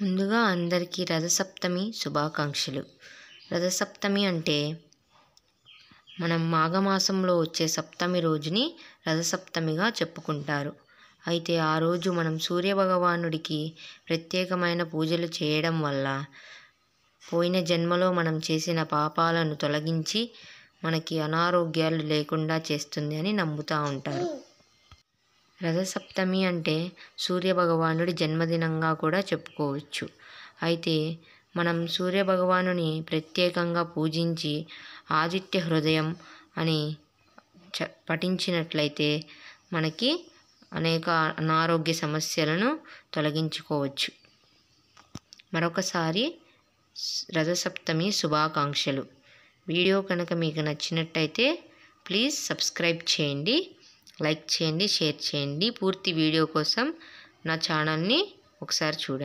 ముందుగా అందరికీ రథసప్తమి శుభాకాంక్షలు రథసప్తమి అంటే మనం మాఘమాసంలో వచ్చే సప్తమి రోజుని రథసప్తమిగా చెప్పుకుంటారు అయితే ఆ రోజు మనం సూర్యభగవానుడికి ప్రత్యేకమైన పూజలు చేయడం వల్ల పోయిన జన్మలో మనం చేసిన పాపాలను తొలగించి మనకి అనారోగ్యాలు లేకుండా చేస్తుంది అని నమ్ముతూ ఉంటారు రథసప్తమి అంటే సూర్యభగవానుడి జన్మదినంగా కూడా చెప్పుకోవచ్చు అయితే మనం సూర్యభగవానుని ప్రత్యేకంగా పూజించి ఆదిత్య హృదయం అని చ పఠించినట్లయితే మనకి అనేక అనారోగ్య సమస్యలను తొలగించుకోవచ్చు మరొకసారి రథసప్తమి శుభాకాంక్షలు వీడియో కనుక మీకు నచ్చినట్టయితే ప్లీజ్ సబ్స్క్రైబ్ చేయండి లైక్ చేయండి షేర్ చేయండి పూర్తి వీడియో కోసం నా ఛానల్ని ఒకసారి చూడండి